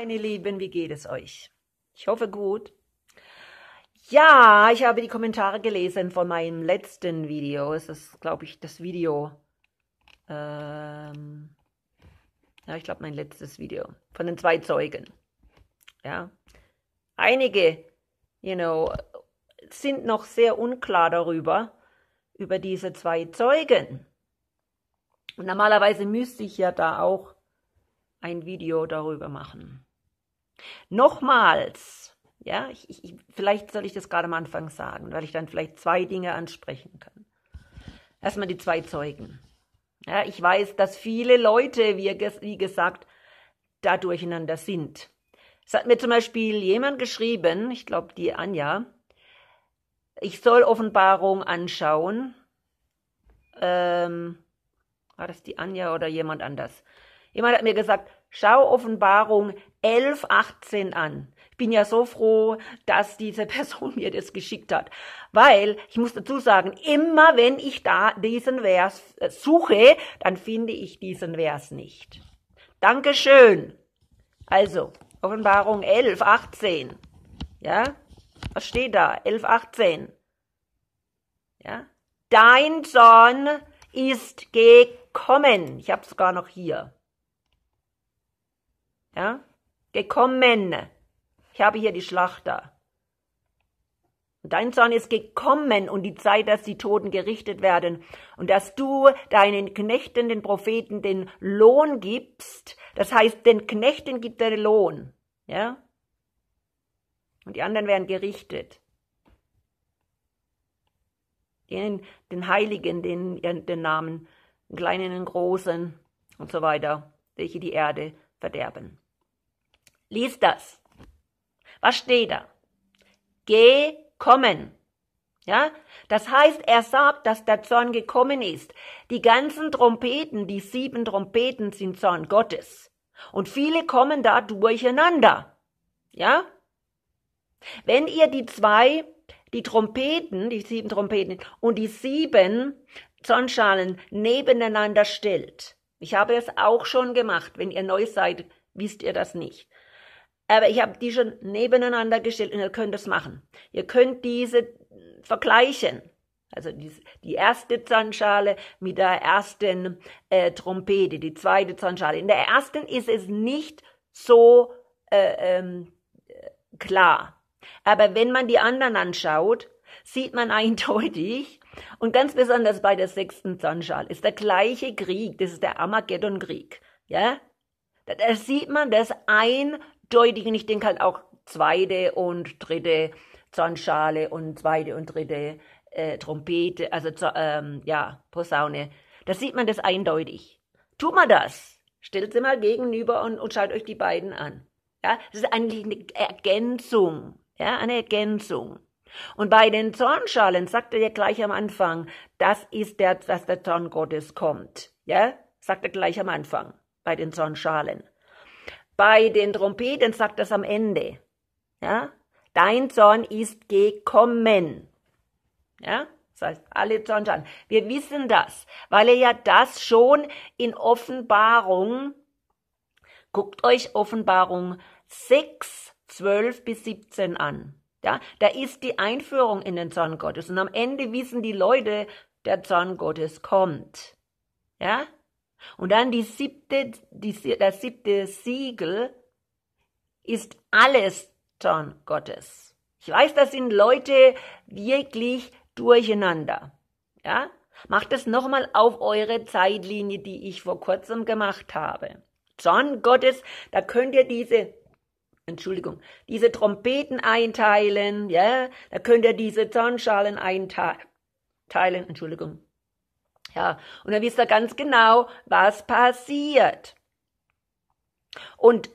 Meine Lieben, wie geht es euch? Ich hoffe gut. Ja, ich habe die Kommentare gelesen von meinem letzten Video. Es ist, glaube ich, das Video. Ähm, ja, ich glaube, mein letztes Video von den zwei Zeugen. Ja, einige, you know, sind noch sehr unklar darüber, über diese zwei Zeugen. Und normalerweise müsste ich ja da auch ein Video darüber machen. Nochmals, ja, ich, ich, vielleicht soll ich das gerade am Anfang sagen, weil ich dann vielleicht zwei Dinge ansprechen kann. Erstmal die zwei Zeugen. Ja, ich weiß, dass viele Leute, wie, wie gesagt, da durcheinander sind. Es hat mir zum Beispiel jemand geschrieben, ich glaube die Anja, ich soll Offenbarung anschauen. Ähm, war das die Anja oder jemand anders? Jemand hat mir gesagt, Schau Offenbarung 11, 18 an. Ich bin ja so froh, dass diese Person mir das geschickt hat. Weil, ich muss dazu sagen, immer wenn ich da diesen Vers äh, suche, dann finde ich diesen Vers nicht. Dankeschön. Also, Offenbarung 11, 18. Ja? Was steht da? 11, 18. Ja? Dein Sohn ist gekommen. Ich habe es sogar noch hier. Ja? Gekommen. Ich habe hier die Schlachter. Und dein Zorn ist gekommen und die Zeit, dass die Toten gerichtet werden und dass du deinen Knechten, den Propheten, den Lohn gibst. Das heißt, den Knechten gibt er den Lohn. Ja? Und die anderen werden gerichtet. Den, den Heiligen, den, den Namen, den Kleinen, und Großen und so weiter, welche die Erde verderben. Lies das. Was steht da? Gekommen. Ja, das heißt, er sagt, dass der Zorn gekommen ist. Die ganzen Trompeten, die sieben Trompeten sind Zorn Gottes. Und viele kommen da durcheinander. Ja? Wenn ihr die zwei, die Trompeten, die sieben Trompeten und die sieben Zornschalen nebeneinander stellt, ich habe es auch schon gemacht, wenn ihr neu seid, wisst ihr das nicht aber ich habe die schon nebeneinander gestellt und ihr könnt das machen. Ihr könnt diese vergleichen. Also die, die erste Zahnschale mit der ersten äh, Trompete, die zweite Zahnschale. In der ersten ist es nicht so äh, ähm, klar. Aber wenn man die anderen anschaut, sieht man eindeutig, und ganz besonders bei der sechsten Zahnschale, ist der gleiche Krieg, das ist der Armageddon-Krieg. Ja? Da, da sieht man, dass ein deutlich und Ich denke halt auch zweite und dritte Zornschale und zweite und dritte äh, Trompete, also ähm, ja, Posaune. Da sieht man das eindeutig. Tut man das. Stellt sie mal gegenüber und, und schaut euch die beiden an. Ja, das ist eigentlich eine Ergänzung. Ja, eine Ergänzung. Und bei den Zornschalen sagt er ja gleich am Anfang, das ist der, dass der Zorn Gottes kommt. Ja, sagt er gleich am Anfang bei den Zornschalen. Bei den Trompeten sagt das am Ende. Ja? Dein Zorn ist gekommen. Ja? Das heißt, alle Zornschalen. Wir wissen das, weil er ja das schon in Offenbarung, guckt euch Offenbarung 6, 12 bis 17 an. Ja, da ist die Einführung in den Zorn Gottes. Und am Ende wissen die Leute, der Zorn Gottes kommt. Ja, und dann die siebte, die, das siebte Siegel ist alles Zorn Gottes. Ich weiß, das sind Leute wirklich durcheinander. Ja? Macht es nochmal auf eure Zeitlinie, die ich vor kurzem gemacht habe. Zorn Gottes, da könnt ihr diese Entschuldigung, diese Trompeten einteilen, ja, da könnt ihr diese Zornschalen einteilen, Entschuldigung, ja, und dann wisst ihr ganz genau, was passiert. Und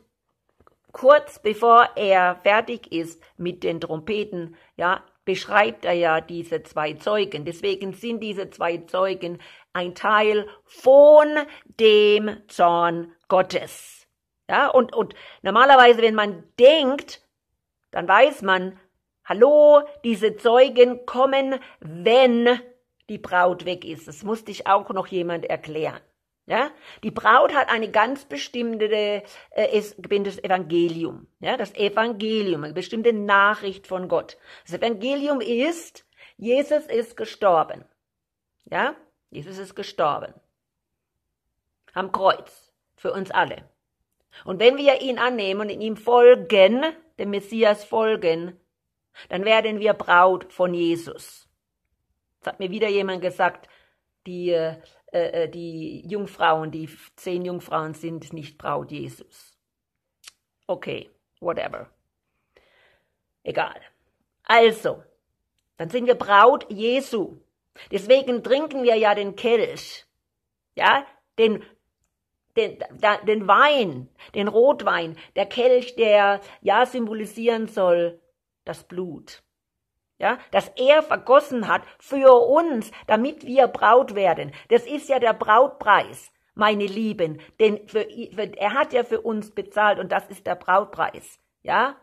kurz bevor er fertig ist mit den Trompeten, ja, beschreibt er ja diese zwei Zeugen. Deswegen sind diese zwei Zeugen ein Teil von dem Zorn Gottes. Ja, und, und normalerweise, wenn man denkt, dann weiß man, hallo, diese Zeugen kommen, wenn die Braut weg ist. Das musste ich auch noch jemand erklären. Ja, die Braut hat eine ganz bestimmte äh, es, das Evangelium, ja, das Evangelium, eine bestimmte Nachricht von Gott. Das Evangelium ist, Jesus ist gestorben, ja, Jesus ist gestorben am Kreuz für uns alle. Und wenn wir ihn annehmen und ihm folgen, dem Messias folgen, dann werden wir Braut von Jesus. Das hat mir wieder jemand gesagt, die, äh, äh die Jungfrauen, die zehn Jungfrauen sind nicht Braut Jesus. Okay, whatever. Egal. Also, dann sind wir Braut Jesu. Deswegen trinken wir ja den Kelch, ja, den, den, den Wein, den Rotwein, der Kelch, der ja symbolisieren soll das Blut ja, dass er vergossen hat für uns, damit wir Braut werden. Das ist ja der Brautpreis, meine Lieben, denn für, für, er hat ja für uns bezahlt und das ist der Brautpreis, ja.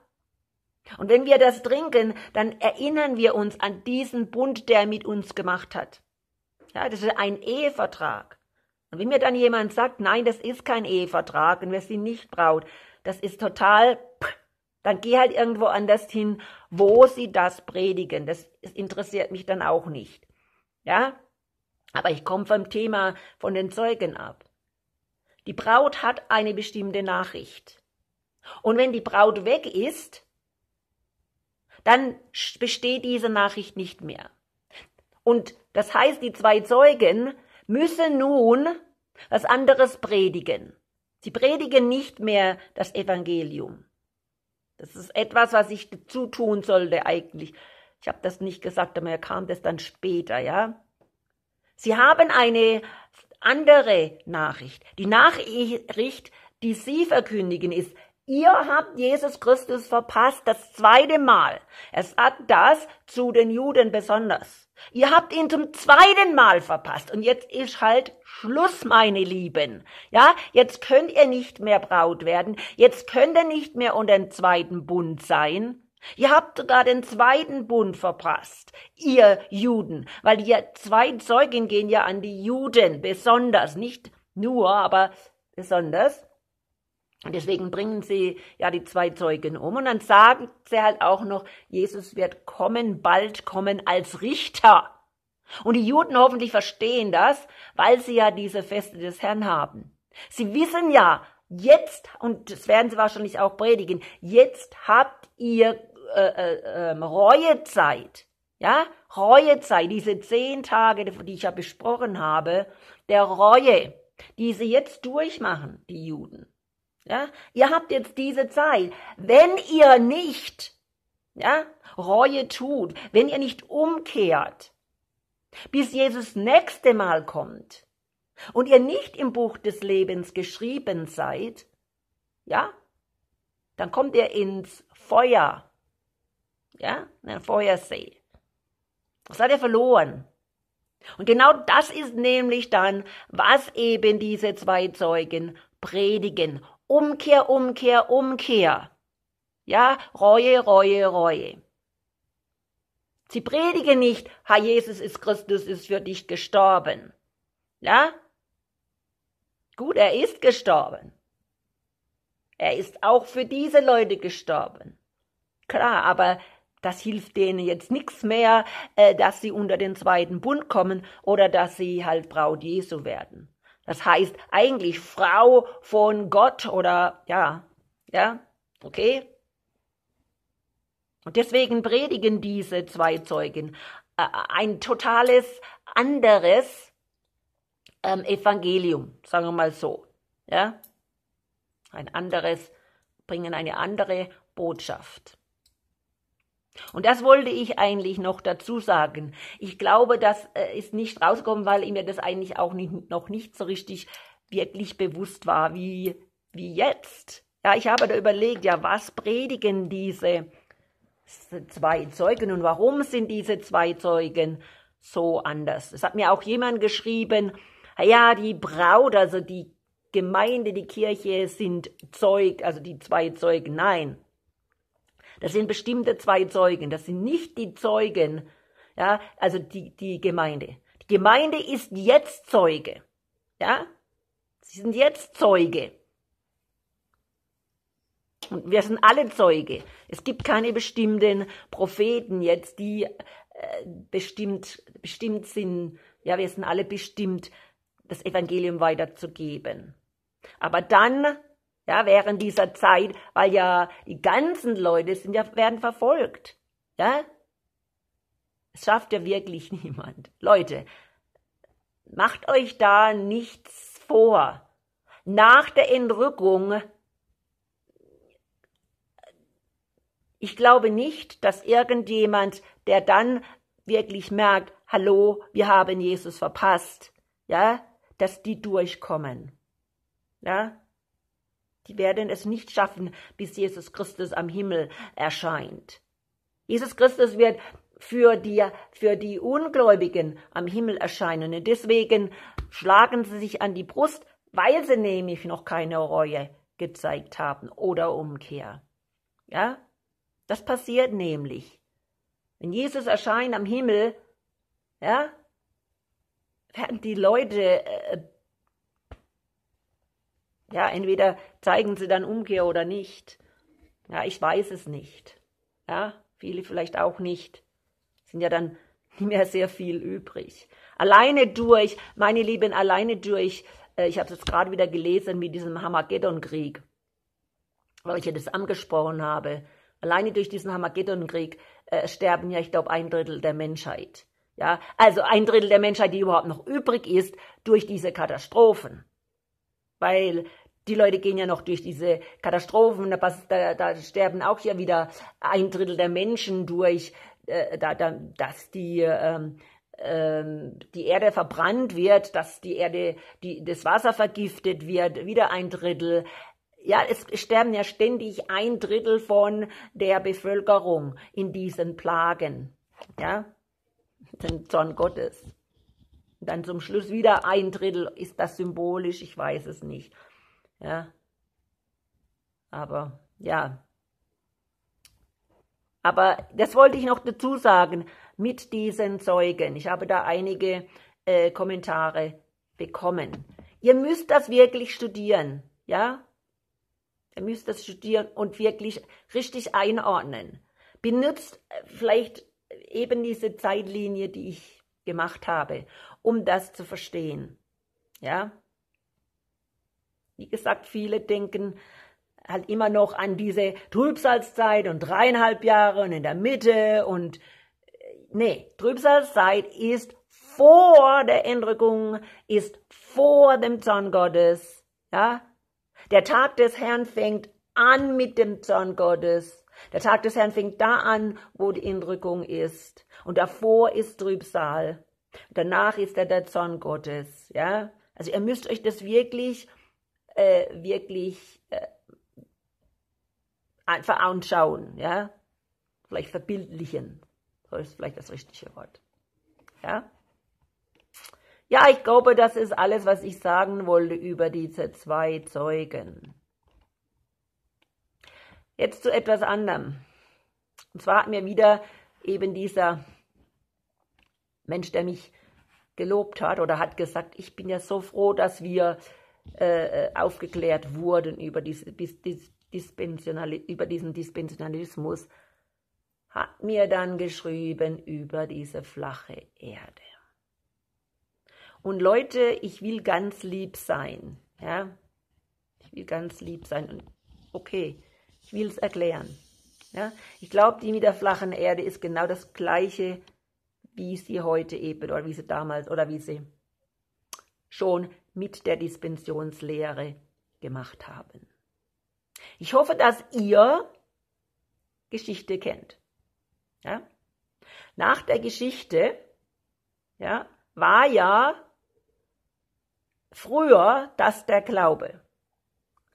Und wenn wir das trinken, dann erinnern wir uns an diesen Bund, der er mit uns gemacht hat. Ja, das ist ein Ehevertrag. Und wenn mir dann jemand sagt, nein, das ist kein Ehevertrag und wir sind nicht Braut, das ist total pff, dann geh halt irgendwo anders hin, wo sie das predigen. Das interessiert mich dann auch nicht. Ja? Aber ich komme vom Thema von den Zeugen ab. Die Braut hat eine bestimmte Nachricht. Und wenn die Braut weg ist, dann besteht diese Nachricht nicht mehr. Und das heißt, die zwei Zeugen müssen nun was anderes predigen. Sie predigen nicht mehr das Evangelium. Das ist etwas, was ich dazu tun sollte eigentlich. Ich habe das nicht gesagt, aber mir kam das dann später, ja. Sie haben eine andere Nachricht. Die Nachricht, die Sie verkündigen, ist, Ihr habt Jesus Christus verpasst, das zweite Mal. Er sagt das zu den Juden besonders. Ihr habt ihn zum zweiten Mal verpasst. Und jetzt ist halt Schluss, meine Lieben. Ja, jetzt könnt ihr nicht mehr Braut werden. Jetzt könnt ihr nicht mehr unter dem zweiten Bund sein. Ihr habt sogar den zweiten Bund verpasst, ihr Juden, weil die zwei Zeugen gehen ja an die Juden, besonders, nicht nur, aber besonders. Deswegen bringen sie ja die zwei Zeugen um und dann sagen sie halt auch noch, Jesus wird kommen, bald kommen als Richter. Und die Juden hoffentlich verstehen das, weil sie ja diese Feste des Herrn haben. Sie wissen ja, jetzt, und das werden sie wahrscheinlich auch predigen, jetzt habt ihr äh, äh, ähm, Reuezeit. Ja, Reuezeit, diese zehn Tage, die ich ja besprochen habe, der Reue, die sie jetzt durchmachen, die Juden. Ja, ihr habt jetzt diese Zeit. Wenn ihr nicht ja, Reue tut, wenn ihr nicht umkehrt, bis Jesus nächste Mal kommt und ihr nicht im Buch des Lebens geschrieben seid, ja, dann kommt ihr ins Feuer, ja, in den Feuersee. Das seid ihr verloren. Und genau das ist nämlich dann, was eben diese zwei Zeugen predigen Umkehr, Umkehr, Umkehr. Ja, Reue, Reue, Reue. Sie predigen nicht, Herr Jesus ist Christus, ist für dich gestorben. Ja? Gut, er ist gestorben. Er ist auch für diese Leute gestorben. Klar, aber das hilft denen jetzt nichts mehr, äh, dass sie unter den zweiten Bund kommen oder dass sie halt Braut Jesu werden. Das heißt eigentlich Frau von Gott oder ja, ja, okay? Und deswegen predigen diese zwei Zeugen äh, ein totales anderes ähm, Evangelium, sagen wir mal so, ja? Ein anderes, bringen eine andere Botschaft. Und das wollte ich eigentlich noch dazu sagen. Ich glaube, das äh, ist nicht rausgekommen, weil mir das eigentlich auch nicht, noch nicht so richtig wirklich bewusst war, wie, wie jetzt. Ja, ich habe da überlegt, ja, was predigen diese zwei Zeugen und warum sind diese zwei Zeugen so anders? Es hat mir auch jemand geschrieben, ja, die Braut, also die Gemeinde, die Kirche sind Zeug, also die zwei Zeugen. Nein, das sind bestimmte zwei Zeugen. Das sind nicht die Zeugen, ja, also die, die Gemeinde. Die Gemeinde ist jetzt Zeuge. Ja? Sie sind jetzt Zeuge. Und wir sind alle Zeuge. Es gibt keine bestimmten Propheten jetzt, die äh, bestimmt, bestimmt sind. Ja, wir sind alle bestimmt, das Evangelium weiterzugeben. Aber dann ja, während dieser Zeit, weil ja die ganzen Leute sind ja, werden verfolgt, ja. Es schafft ja wirklich niemand. Leute, macht euch da nichts vor. Nach der Entrückung, ich glaube nicht, dass irgendjemand, der dann wirklich merkt, hallo, wir haben Jesus verpasst, ja, dass die durchkommen. Ja, die werden es nicht schaffen, bis Jesus Christus am Himmel erscheint. Jesus Christus wird für die, für die Ungläubigen am Himmel erscheinen. Und deswegen schlagen sie sich an die Brust, weil sie nämlich noch keine Reue gezeigt haben oder Umkehr. Ja? Das passiert nämlich. Wenn Jesus erscheint am Himmel, ja, werden die Leute äh, ja, entweder zeigen sie dann Umkehr oder nicht. Ja, ich weiß es nicht. Ja, viele vielleicht auch nicht. Sind ja dann nicht mehr sehr viel übrig. Alleine durch, meine Lieben, alleine durch, äh, ich habe es gerade wieder gelesen mit diesem Hamageddon-Krieg, weil ich ja das angesprochen habe. Alleine durch diesen Hamageddon-Krieg äh, sterben ja, ich glaube, ein Drittel der Menschheit. Ja, also ein Drittel der Menschheit, die überhaupt noch übrig ist durch diese Katastrophen. Weil die Leute gehen ja noch durch diese Katastrophen, da, da, da sterben auch ja wieder ein Drittel der Menschen durch, äh, da, da, dass die, ähm, ähm, die Erde verbrannt wird, dass die Erde, die, das Wasser vergiftet wird, wieder ein Drittel. Ja, es sterben ja ständig ein Drittel von der Bevölkerung in diesen Plagen. Ja, den Zorn Gottes. Dann zum Schluss wieder ein Drittel. Ist das symbolisch? Ich weiß es nicht. Ja. Aber ja. Aber das wollte ich noch dazu sagen mit diesen Zeugen. Ich habe da einige äh, Kommentare bekommen. Ihr müsst das wirklich studieren, ja? Ihr müsst das studieren und wirklich richtig einordnen. Benutzt äh, vielleicht eben diese Zeitlinie, die ich gemacht habe, um das zu verstehen. Ja? Wie gesagt, viele denken halt immer noch an diese Trübsalzeit und dreieinhalb Jahre und in der Mitte und äh, nee, Trübsalzeit ist vor der Entrückung, ist vor dem Zorn Gottes, ja. Der Tag des Herrn fängt an mit dem Zorn Gottes. Der Tag des Herrn fängt da an, wo die Entrückung ist. Und davor ist Trübsal. Danach ist er der Zorn Gottes, ja. Also ihr müsst euch das wirklich äh, wirklich äh, veranschauen, ja, vielleicht verbildlichen, so ist vielleicht das richtige Wort, ja. Ja, ich glaube, das ist alles, was ich sagen wollte über diese zwei Zeugen. Jetzt zu etwas anderem. Und zwar hat mir wieder eben dieser Mensch, der mich gelobt hat oder hat gesagt, ich bin ja so froh, dass wir äh, äh, aufgeklärt wurden über, dies, dis, dis, Dispensional, über diesen Dispensionalismus, hat mir dann geschrieben über diese flache Erde. Und Leute, ich will ganz lieb sein. Ja? Ich will ganz lieb sein. Und okay, ich will es erklären. Ja? Ich glaube, die mit der flachen Erde ist genau das Gleiche, wie sie heute eben oder wie sie damals oder wie sie schon mit der Dispensionslehre gemacht haben. Ich hoffe, dass ihr Geschichte kennt. Ja? Nach der Geschichte ja, war ja früher das der Glaube,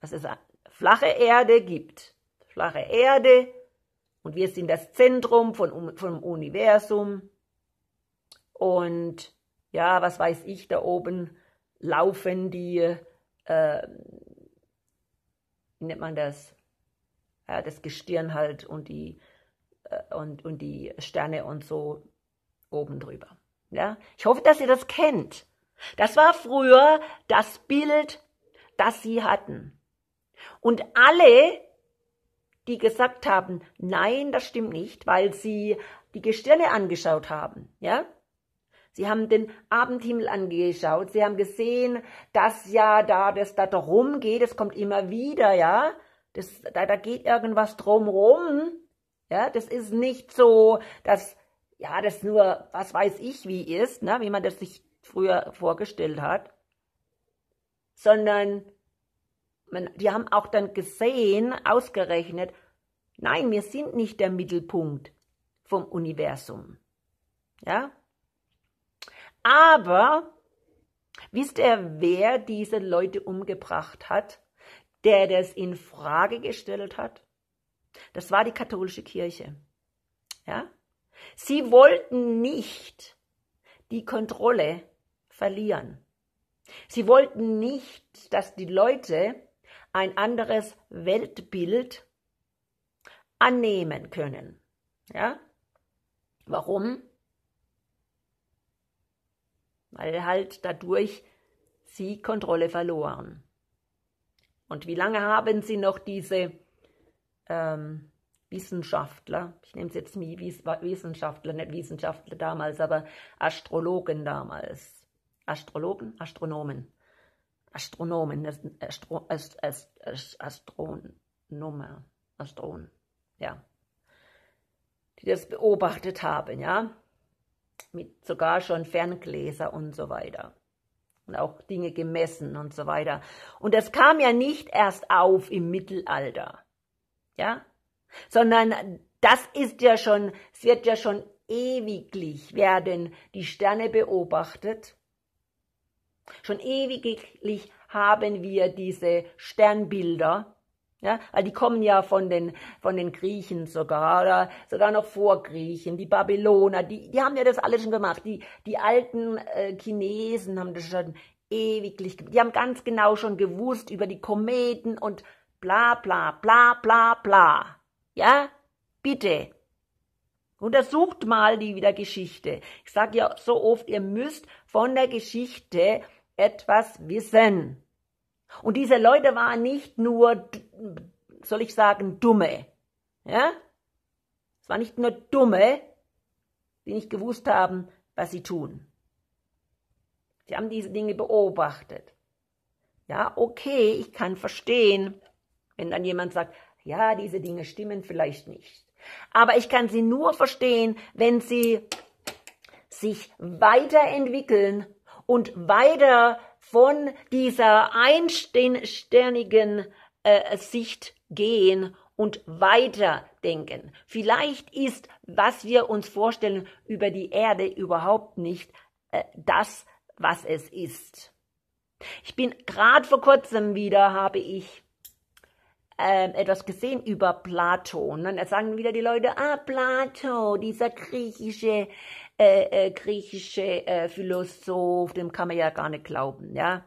dass es eine flache Erde gibt. Flache Erde und wir sind das Zentrum von, vom Universum. Und ja, was weiß ich, da oben laufen die, äh, wie nennt man das, ja, das Gestirn halt und die, äh, und, und die Sterne und so oben drüber. Ja? Ich hoffe, dass ihr das kennt. Das war früher das Bild, das sie hatten. Und alle, die gesagt haben, nein, das stimmt nicht, weil sie die Gestirne angeschaut haben, ja, Sie haben den Abendhimmel angeschaut. Sie haben gesehen, dass ja da das da drum geht. Es kommt immer wieder, ja. Das, da, da geht irgendwas drum rum. Ja, das ist nicht so, dass, ja, das nur, was weiß ich, wie ist, ne, wie man das sich früher vorgestellt hat. Sondern, man, die haben auch dann gesehen, ausgerechnet, nein, wir sind nicht der Mittelpunkt vom Universum. Ja, aber wisst ihr, wer diese Leute umgebracht hat? Der das in Frage gestellt hat? Das war die katholische Kirche. Ja? Sie wollten nicht die Kontrolle verlieren. Sie wollten nicht, dass die Leute ein anderes Weltbild annehmen können. Ja? Warum? weil halt dadurch sie Kontrolle verloren. Und wie lange haben sie noch diese ähm, Wissenschaftler, ich nehme es jetzt nie Wissenschaftler, nicht Wissenschaftler damals, aber Astrologen damals. Astrologen, Astronomen. Astronomen, Astro, Ast, Ast, Ast, Astronomer, Astron, ja. Die das beobachtet haben, ja mit sogar schon Ferngläser und so weiter. Und auch Dinge gemessen und so weiter. Und das kam ja nicht erst auf im Mittelalter. Ja? Sondern das ist ja schon, es wird ja schon ewiglich werden die Sterne beobachtet. Schon ewiglich haben wir diese Sternbilder ja, weil die kommen ja von den, von den Griechen sogar, oder sogar noch vor Griechen, die Babyloner, die, die haben ja das alles schon gemacht. Die, die alten äh, Chinesen haben das schon ewiglich gemacht. Die haben ganz genau schon gewusst über die Kometen und bla bla bla bla bla. Ja, bitte. Untersucht mal die wieder Geschichte. Ich sage ja so oft, ihr müsst von der Geschichte etwas wissen. Und diese Leute waren nicht nur, soll ich sagen, dumme. Ja? Es waren nicht nur dumme, die nicht gewusst haben, was sie tun. Sie haben diese Dinge beobachtet. Ja, okay, ich kann verstehen, wenn dann jemand sagt, ja, diese Dinge stimmen vielleicht nicht. Aber ich kann sie nur verstehen, wenn sie sich weiterentwickeln und weiter von dieser einsternigen äh, Sicht gehen und weiterdenken. Vielleicht ist, was wir uns vorstellen über die Erde, überhaupt nicht äh, das, was es ist. Ich bin gerade vor kurzem wieder, habe ich ähm, etwas gesehen über Plato. Und dann sagen wieder die Leute, ah, Plato, dieser griechische äh, äh, griechische äh, Philosoph, dem kann man ja gar nicht glauben, ja.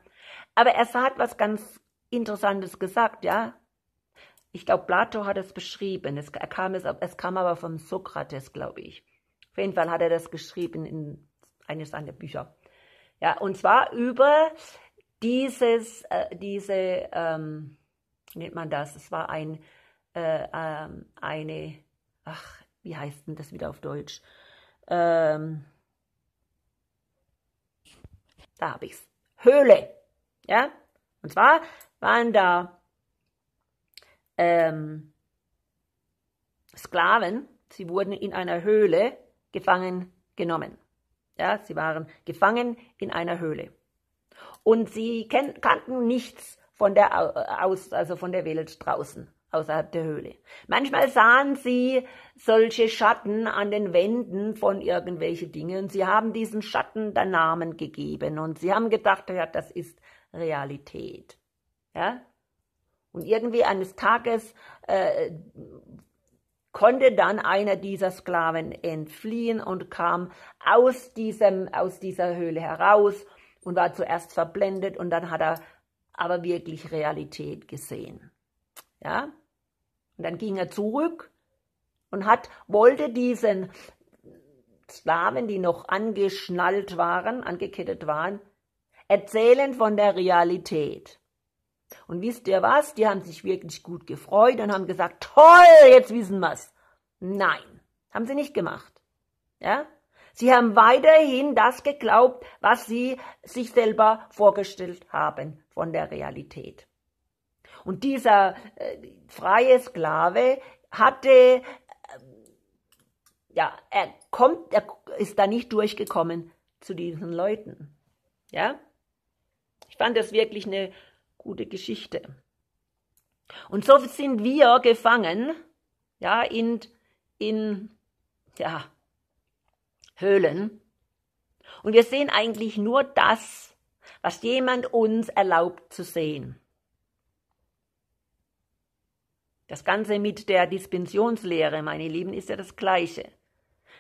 Aber er hat was ganz Interessantes gesagt, ja. Ich glaube, Plato hat es beschrieben. Es kam, es, es kam aber vom Sokrates, glaube ich. Auf jeden Fall hat er das geschrieben in eines seiner Bücher. Ja, und zwar über dieses, äh, diese, ähm, nennt man das? Es war ein, äh, ähm, eine, ach, wie heißt denn das wieder auf Deutsch? ähm, da habe ich's, Höhle. Ja, und zwar waren da ähm, Sklaven, sie wurden in einer Höhle gefangen genommen. Ja, sie waren gefangen in einer Höhle. Und sie kannten nichts von der, aus, also von der Welt draußen außerhalb der Höhle. Manchmal sahen sie solche Schatten an den Wänden von irgendwelchen Dingen und sie haben diesen Schatten dann Namen gegeben und sie haben gedacht, ja, das ist Realität. Ja? Und irgendwie eines Tages äh, konnte dann einer dieser Sklaven entfliehen und kam aus diesem aus dieser Höhle heraus und war zuerst verblendet und dann hat er aber wirklich Realität gesehen. Ja? Und dann ging er zurück und hat, wollte diesen Sklaven, die noch angeschnallt waren, angekettet waren, erzählen von der Realität. Und wisst ihr was? Die haben sich wirklich gut gefreut und haben gesagt, toll, jetzt wissen wir's. Nein, haben sie nicht gemacht. Ja? Sie haben weiterhin das geglaubt, was sie sich selber vorgestellt haben von der Realität. Und dieser äh, freie Sklave hatte, äh, ja, er kommt, er ist da nicht durchgekommen zu diesen Leuten. Ja? Ich fand das wirklich eine gute Geschichte. Und so sind wir gefangen, ja, in, in, ja, Höhlen. Und wir sehen eigentlich nur das, was jemand uns erlaubt zu sehen. Das Ganze mit der Dispensionslehre, meine Lieben, ist ja das Gleiche.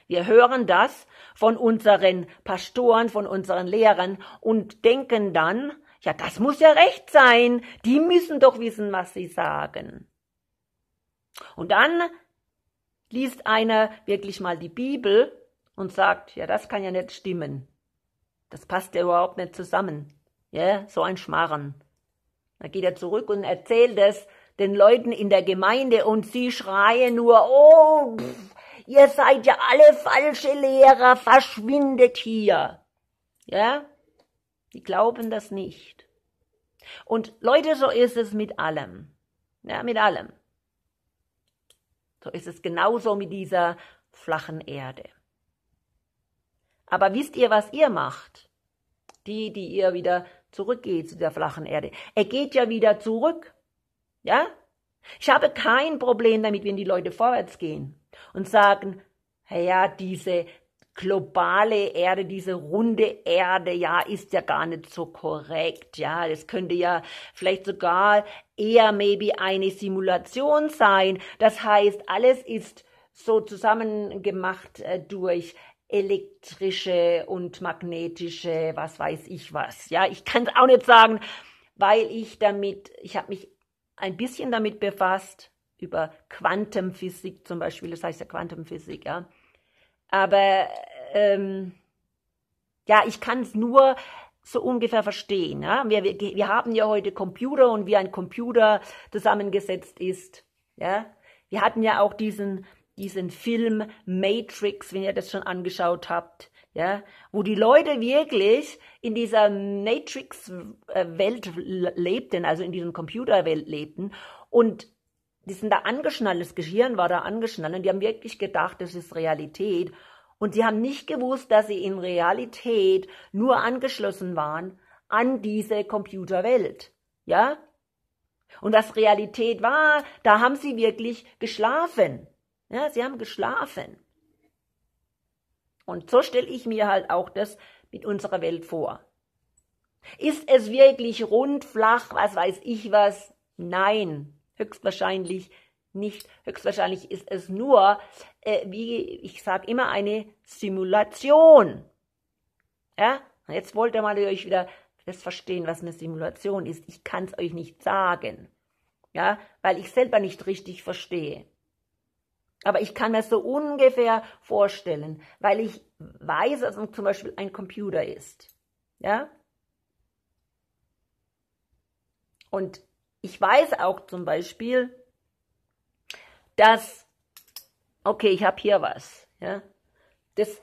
Wir hören das von unseren Pastoren, von unseren Lehrern und denken dann, ja, das muss ja recht sein. Die müssen doch wissen, was sie sagen. Und dann liest einer wirklich mal die Bibel und sagt, ja, das kann ja nicht stimmen. Das passt ja überhaupt nicht zusammen. Ja, so ein Schmarren. Dann geht er zurück und erzählt es den Leuten in der Gemeinde und sie schreien nur, oh, pff, ihr seid ja alle falsche Lehrer, verschwindet hier. Ja? Die glauben das nicht. Und Leute, so ist es mit allem. Ja, mit allem. So ist es genauso mit dieser flachen Erde. Aber wisst ihr, was ihr macht? Die, die ihr wieder zurückgeht zu der flachen Erde. Er geht ja wieder zurück ja? Ich habe kein Problem damit, wenn die Leute vorwärts gehen und sagen, ja, diese globale Erde, diese runde Erde, ja, ist ja gar nicht so korrekt, ja, das könnte ja vielleicht sogar eher maybe eine Simulation sein. Das heißt, alles ist so zusammengemacht äh, durch elektrische und magnetische, was weiß ich was. Ja, ich kann es auch nicht sagen, weil ich damit, ich habe mich ein bisschen damit befasst, über Quantenphysik zum Beispiel, das heißt ja Quantenphysik, ja. Aber ähm, ja, ich kann es nur so ungefähr verstehen. Ja? Wir, wir, wir haben ja heute Computer und wie ein Computer zusammengesetzt ist. Ja? Wir hatten ja auch diesen, diesen Film Matrix, wenn ihr das schon angeschaut habt ja, wo die Leute wirklich in dieser Matrix-Welt lebten, also in diesem Computerwelt lebten und die sind da angeschnallt, das Gehirn war da angeschnallt und die haben wirklich gedacht, das ist Realität und sie haben nicht gewusst, dass sie in Realität nur angeschlossen waren an diese Computerwelt, ja, und was Realität war, da haben sie wirklich geschlafen. Ja, sie haben geschlafen. Und so stelle ich mir halt auch das mit unserer Welt vor. Ist es wirklich rund, flach, was weiß ich was? Nein, höchstwahrscheinlich nicht. Höchstwahrscheinlich ist es nur, äh, wie ich sage immer, eine Simulation. Ja, jetzt wollt ihr mal euch wieder das verstehen, was eine Simulation ist. Ich kann es euch nicht sagen, ja, weil ich selber nicht richtig verstehe. Aber ich kann mir so ungefähr vorstellen, weil ich weiß, dass es zum Beispiel ein Computer ist. Ja? Und ich weiß auch zum Beispiel, dass, okay, ich habe hier was. Ja? Das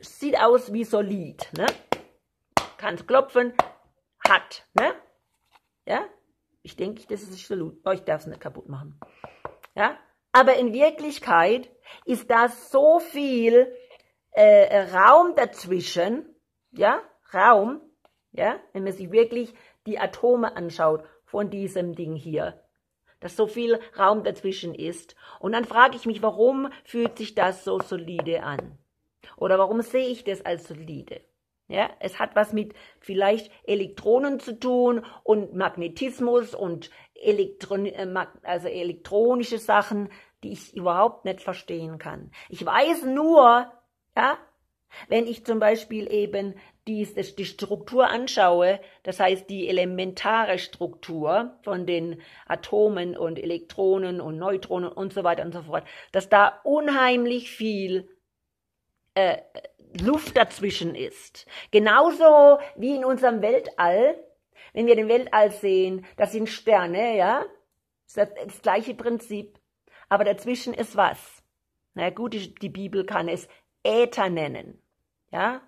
sieht aus wie solid. Ne? Kannst klopfen, hat. Ne? Ja? Ich denke, das ist solid. Oh, ich darf es nicht kaputt machen. Ja? Aber in Wirklichkeit ist da so viel äh, Raum dazwischen, ja, Raum, ja, wenn man sich wirklich die Atome anschaut von diesem Ding hier, dass so viel Raum dazwischen ist. Und dann frage ich mich, warum fühlt sich das so solide an? Oder warum sehe ich das als solide? Ja, es hat was mit vielleicht Elektronen zu tun und Magnetismus und Elektron äh, also elektronische Sachen, die ich überhaupt nicht verstehen kann. Ich weiß nur, ja, wenn ich zum Beispiel eben die, die Struktur anschaue, das heißt die elementare Struktur von den Atomen und Elektronen und Neutronen und so weiter und so fort, dass da unheimlich viel äh, Luft dazwischen ist. Genauso wie in unserem Weltall, wenn wir den Weltall sehen, das sind Sterne, ja? Das, das gleiche Prinzip. Aber dazwischen ist was? Na gut, die, die Bibel kann es Äther nennen, ja?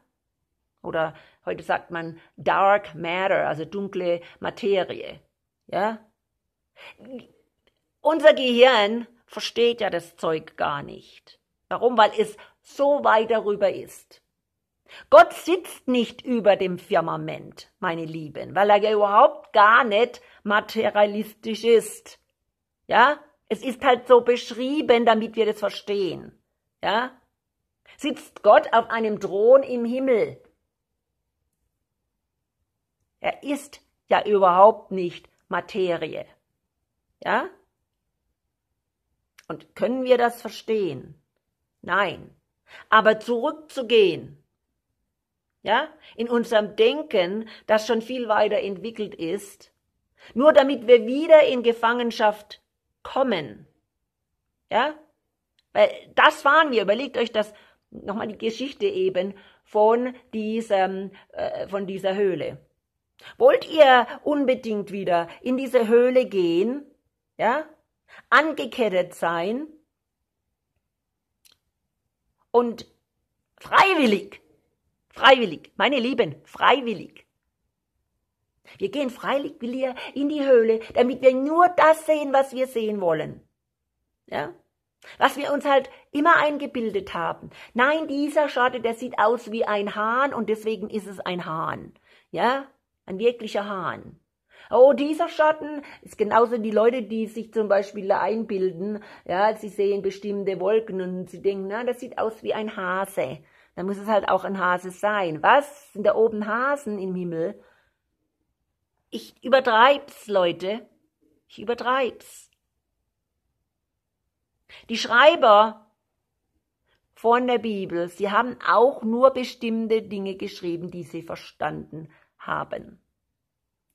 Oder heute sagt man Dark Matter, also dunkle Materie, ja? Unser Gehirn versteht ja das Zeug gar nicht. Warum? Weil es so weit darüber ist. Gott sitzt nicht über dem Firmament, meine Lieben, weil er ja überhaupt gar nicht materialistisch ist. Ja? Es ist halt so beschrieben, damit wir das verstehen. Ja? Sitzt Gott auf einem Thron im Himmel? Er ist ja überhaupt nicht Materie. Ja? Und können wir das verstehen? Nein. Aber zurückzugehen, ja, in unserem Denken, das schon viel weiter entwickelt ist, nur damit wir wieder in Gefangenschaft kommen, ja, weil das waren wir. Überlegt euch das nochmal die Geschichte eben von diesem, äh, von dieser Höhle. Wollt ihr unbedingt wieder in diese Höhle gehen, ja, angekettet sein? und freiwillig, freiwillig, meine Lieben, freiwillig. Wir gehen freiwillig in die Höhle, damit wir nur das sehen, was wir sehen wollen. Ja? Was wir uns halt immer eingebildet haben. Nein, dieser Schatten, der sieht aus wie ein Hahn und deswegen ist es ein Hahn. Ja? Ein wirklicher Hahn oh, dieser Schatten ist genauso die Leute, die sich zum Beispiel einbilden, ja, sie sehen bestimmte Wolken und sie denken, na, das sieht aus wie ein Hase. Dann muss es halt auch ein Hase sein. Was? Sind da oben Hasen im Himmel? Ich übertreib's, Leute. Ich übertreib's. Die Schreiber von der Bibel, sie haben auch nur bestimmte Dinge geschrieben, die sie verstanden haben.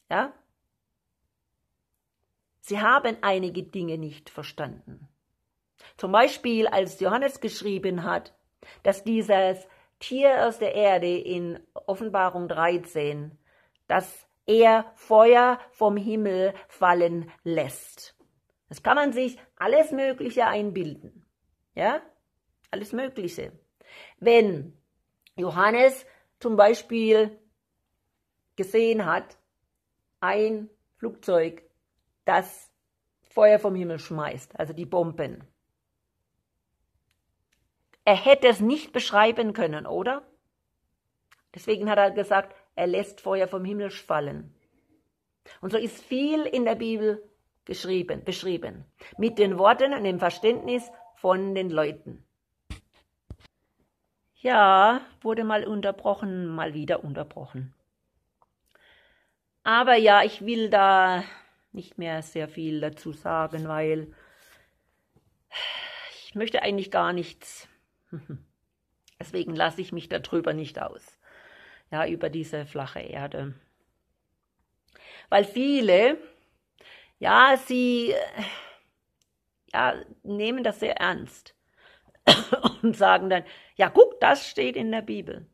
Ja? Sie haben einige Dinge nicht verstanden. Zum Beispiel, als Johannes geschrieben hat, dass dieses Tier aus der Erde in Offenbarung 13, dass er Feuer vom Himmel fallen lässt. Das kann man sich alles Mögliche einbilden. Ja? Alles Mögliche. Wenn Johannes zum Beispiel gesehen hat, ein Flugzeug das Feuer vom Himmel schmeißt, also die Bomben. Er hätte es nicht beschreiben können, oder? Deswegen hat er gesagt, er lässt Feuer vom Himmel fallen. Und so ist viel in der Bibel geschrieben, beschrieben, mit den Worten und dem Verständnis von den Leuten. Ja, wurde mal unterbrochen, mal wieder unterbrochen. Aber ja, ich will da nicht mehr sehr viel dazu sagen, weil ich möchte eigentlich gar nichts. Deswegen lasse ich mich darüber nicht aus. Ja, über diese flache Erde. Weil viele, ja, sie ja, nehmen das sehr ernst und sagen dann, ja, guck, das steht in der Bibel.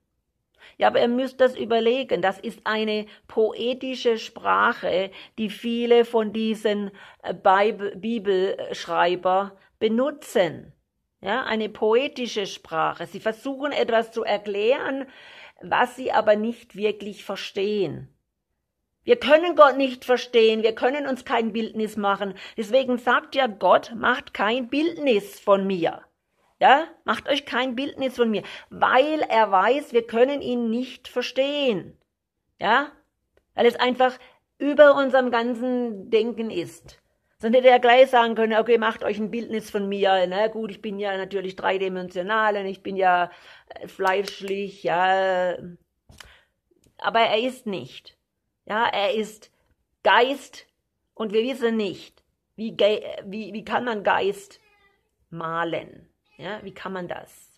Ja, aber ihr müsst das überlegen. Das ist eine poetische Sprache, die viele von diesen äh, Bibelschreiber benutzen. Ja, eine poetische Sprache. Sie versuchen etwas zu erklären, was sie aber nicht wirklich verstehen. Wir können Gott nicht verstehen, wir können uns kein Bildnis machen. Deswegen sagt ja Gott, macht kein Bildnis von mir. Ja, macht euch kein Bildnis von mir, weil er weiß, wir können ihn nicht verstehen. Ja, weil es einfach über unserem ganzen Denken ist. Sonst hätte er gleich sagen können, okay, macht euch ein Bildnis von mir. Na gut, ich bin ja natürlich dreidimensional und ich bin ja äh, fleischlich, ja. Aber er ist nicht. Ja, er ist Geist und wir wissen nicht, wie, wie, wie kann man Geist malen. Ja, wie kann man das?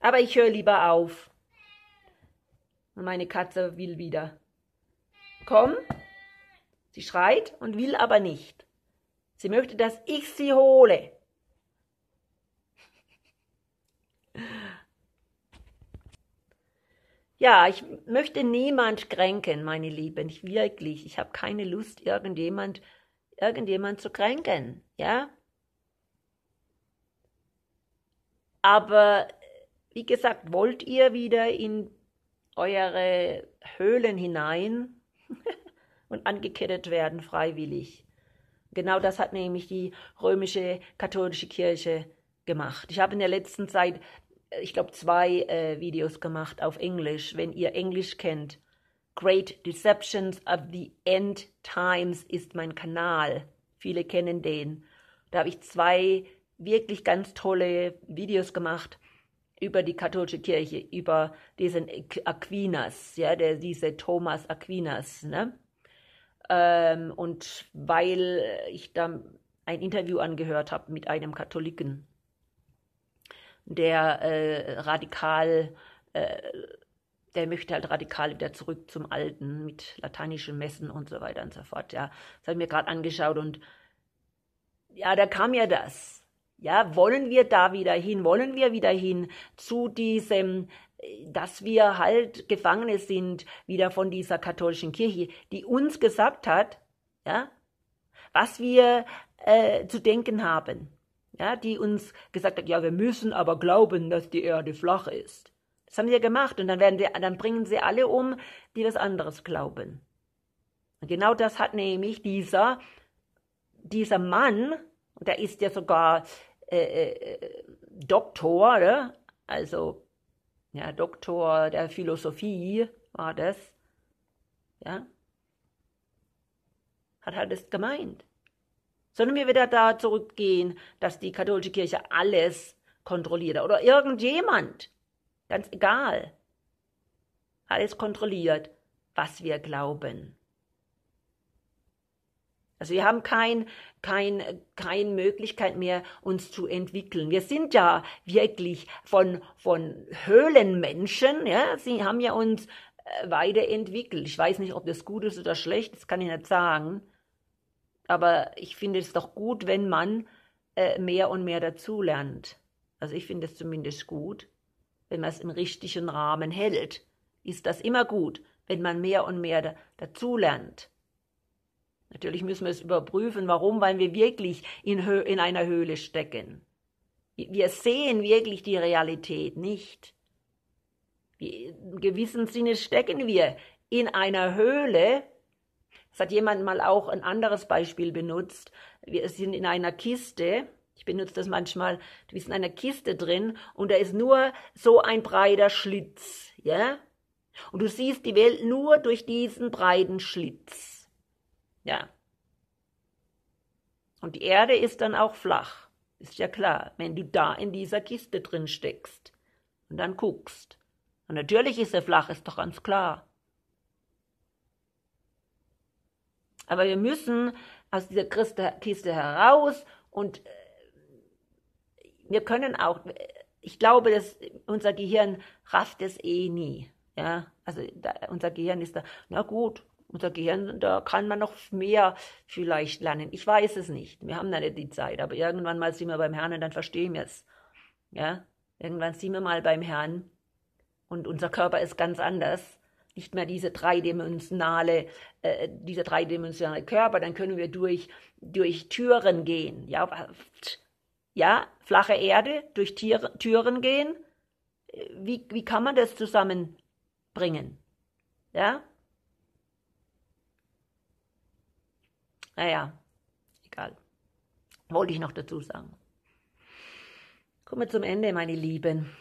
Aber ich höre lieber auf. Und meine Katze will wieder. Komm. Sie schreit und will aber nicht. Sie möchte, dass ich sie hole. Ja, ich möchte niemand kränken, meine Lieben. Ich wirklich, ich habe keine Lust, irgendjemand, irgendjemand zu kränken. Ja, Aber wie gesagt, wollt ihr wieder in eure Höhlen hinein und angekettet werden freiwillig? Genau das hat nämlich die römische katholische Kirche gemacht. Ich habe in der letzten Zeit, äh, ich glaube, zwei äh, Videos gemacht auf Englisch. Wenn ihr Englisch kennt, Great Deceptions of the End Times ist mein Kanal. Viele kennen den. Da habe ich zwei wirklich ganz tolle Videos gemacht über die katholische Kirche, über diesen Aquinas, ja, der, diese Thomas Aquinas, ne? Ähm, und weil ich da ein Interview angehört habe mit einem Katholiken, der äh, radikal, äh, der möchte halt radikal wieder zurück zum Alten mit lateinischen Messen und so weiter und so fort, ja. Das habe ich mir gerade angeschaut und ja, da kam ja das. Ja, wollen wir da wieder hin? Wollen wir wieder hin zu diesem, äh, dass wir halt Gefangene sind, wieder von dieser katholischen Kirche, die uns gesagt hat, ja, was wir äh, zu denken haben. Ja, die uns gesagt hat, ja, wir müssen aber glauben, dass die Erde flach ist. Das haben sie ja gemacht und dann werden sie, dann bringen sie alle um, die was anderes glauben. Und genau das hat nämlich dieser, dieser Mann, da ist ja sogar äh, äh Doktor, ne? also ja, Doktor der Philosophie war das, ja, hat halt das gemeint. Sollen wir wieder da zurückgehen, dass die katholische Kirche alles kontrolliert oder irgendjemand, ganz egal, alles kontrolliert, was wir glauben. Also wir haben kein, kein, keine Möglichkeit mehr, uns zu entwickeln. Wir sind ja wirklich von, von Höhlenmenschen, ja, sie haben ja uns äh, weiterentwickelt. Ich weiß nicht, ob das gut ist oder schlecht, das kann ich nicht sagen. Aber ich finde es doch gut, wenn man äh, mehr und mehr dazulernt. Also ich finde es zumindest gut, wenn man es im richtigen Rahmen hält. Ist das immer gut, wenn man mehr und mehr da, dazulernt. Natürlich müssen wir es überprüfen, warum, weil wir wirklich in, in einer Höhle stecken. Wir sehen wirklich die Realität nicht. Im gewissen Sinne stecken wir in einer Höhle. Es hat jemand mal auch ein anderes Beispiel benutzt. Wir sind in einer Kiste. Ich benutze das manchmal. Du bist in einer Kiste drin und da ist nur so ein breiter Schlitz, ja? Und du siehst die Welt nur durch diesen breiten Schlitz. Ja. Und die Erde ist dann auch flach. Ist ja klar, wenn du da in dieser Kiste drin steckst und dann guckst. Und natürlich ist er flach, ist doch ganz klar. Aber wir müssen aus dieser Kiste heraus und äh, wir können auch, ich glaube, dass unser Gehirn rafft es eh nie. Ja, also da, unser Gehirn ist da, na gut, unser Gehirn, da kann man noch mehr vielleicht lernen. Ich weiß es nicht. Wir haben da nicht die Zeit, aber irgendwann mal sind wir beim Herrn und dann verstehen wir es. Ja, irgendwann sind wir mal beim Herrn und unser Körper ist ganz anders. Nicht mehr diese dreidimensionale, äh, dieser dreidimensionale Körper, dann können wir durch, durch Türen gehen. Ja, ja, flache Erde, durch Tier, Türen gehen. Wie, wie kann man das zusammenbringen? Ja, Naja, egal. Wollte ich noch dazu sagen. Komme zum Ende, meine Lieben.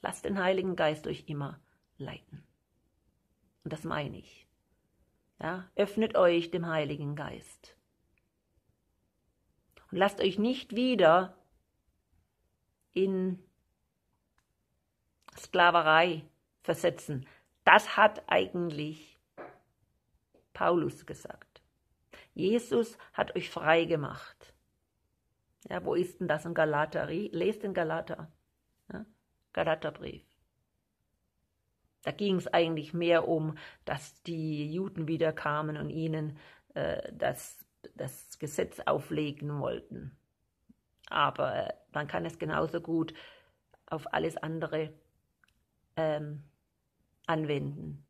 Lasst den Heiligen Geist euch immer leiten. Und das meine ich. Ja, öffnet euch dem Heiligen Geist. Und lasst euch nicht wieder in Sklaverei versetzen. Das hat eigentlich Paulus gesagt. Jesus hat euch frei gemacht. Ja, wo ist denn das in Galater? Lest den Galater. Ja, Galaterbrief. Da ging es eigentlich mehr um, dass die Juden wieder kamen und ihnen äh, das, das Gesetz auflegen wollten. Aber äh, man kann es genauso gut auf alles andere ähm, anwenden.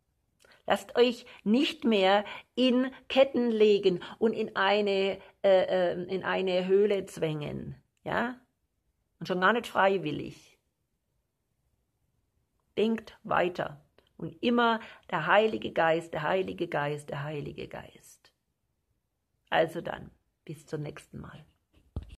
Lasst euch nicht mehr in Ketten legen und in eine, äh, äh, in eine Höhle zwängen. Ja? Und schon gar nicht freiwillig. Denkt weiter. Und immer der Heilige Geist, der Heilige Geist, der Heilige Geist. Also dann, bis zum nächsten Mal.